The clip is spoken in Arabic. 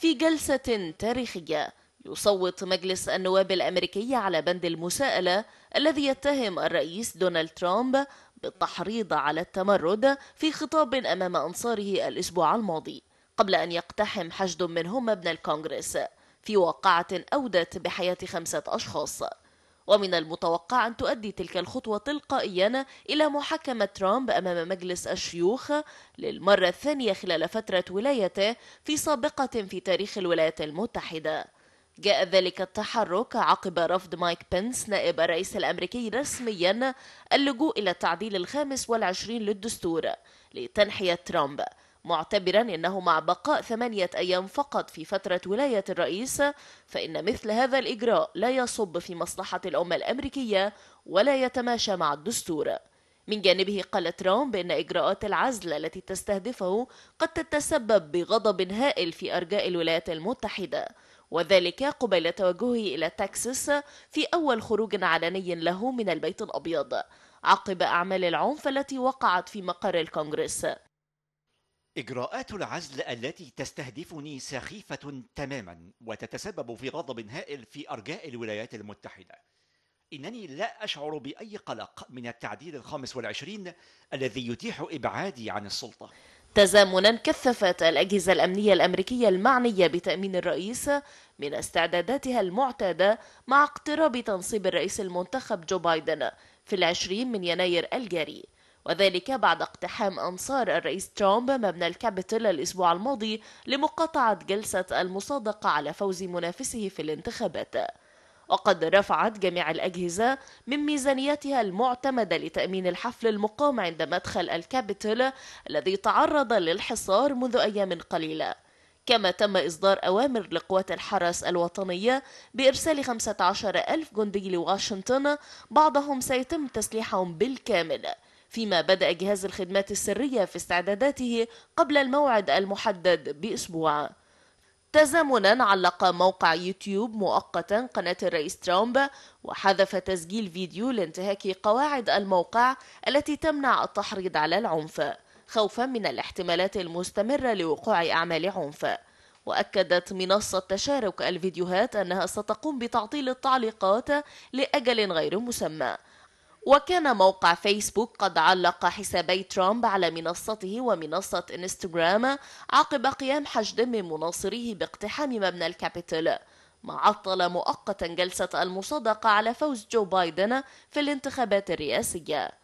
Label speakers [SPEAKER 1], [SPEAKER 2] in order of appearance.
[SPEAKER 1] في جلسة تاريخية يصوت مجلس النواب الأمريكي على بند المساءلة الذي يتهم الرئيس دونالد ترامب بالتحريض على التمرد في خطاب أمام أنصاره الأسبوع الماضي قبل أن يقتحم حشد منهم مبنى الكونغرس في واقعة أودت بحياة خمسة أشخاص ومن المتوقع أن تؤدي تلك الخطوة تلقائيا إلى محاكمة ترامب أمام مجلس الشيوخ للمرة الثانية خلال فترة ولايته في سابقة في تاريخ الولايات المتحدة. جاء ذلك التحرك عقب رفض مايك بنس نائب الرئيس الأمريكي رسميا اللجوء إلى التعديل الخامس والعشرين للدستور لتنحية ترامب معتبرا أنه مع بقاء ثمانية أيام فقط في فترة ولاية الرئيس فإن مثل هذا الإجراء لا يصب في مصلحة الأمة الأمريكية ولا يتماشى مع الدستور من جانبه قال ترامب إن إجراءات العزل التي تستهدفه قد تتسبب بغضب هائل في أرجاء الولايات المتحدة وذلك قبيل توجهه إلى تكساس في أول خروج علني له من البيت الأبيض عقب أعمال العنف التي وقعت في مقر الكونغرس
[SPEAKER 2] إجراءات العزل التي تستهدفني سخيفة تماما وتتسبب في غضب هائل في أرجاء الولايات المتحدة. إنني لا أشعر بأي قلق من التعديل الخامس والعشرين الذي يتيح إبعادي عن السلطة.
[SPEAKER 1] تزامنا كثفت الأجهزة الأمنية الأمريكية المعنية بتأمين الرئيس من استعداداتها المعتادة مع اقتراب تنصيب الرئيس المنتخب جو بايدن في العشرين من يناير الجاري. وذلك بعد اقتحام أنصار الرئيس ترامب مبنى الكابيتول الأسبوع الماضي لمقاطعة جلسة المصادقة على فوز منافسه في الانتخابات وقد رفعت جميع الأجهزة من ميزانيتها المعتمدة لتأمين الحفل المقام عند مدخل الكابيتول الذي تعرض للحصار منذ أيام قليلة كما تم إصدار أوامر لقوات الحرس الوطنية بإرسال 15 ألف جندي لواشنطن بعضهم سيتم تسليحهم بالكامل فيما بدأ جهاز الخدمات السرية في استعداداته قبل الموعد المحدد بأسبوع تزامنا علق موقع يوتيوب مؤقتا قناة الرئيس ترامب وحذف تسجيل فيديو لانتهاك قواعد الموقع التي تمنع التحريض على العنف خوفا من الاحتمالات المستمرة لوقوع أعمال عنف وأكدت منصة تشارك الفيديوهات أنها ستقوم بتعطيل التعليقات لأجل غير مسمى وكان موقع فيسبوك قد علق حسابي ترامب على منصته ومنصة انستغرام عقب قيام حشد من مناصريه باقتحام مبنى الكابيتول ما عطل مؤقتا جلسة المصادقة على فوز جو بايدن في الانتخابات الرئاسية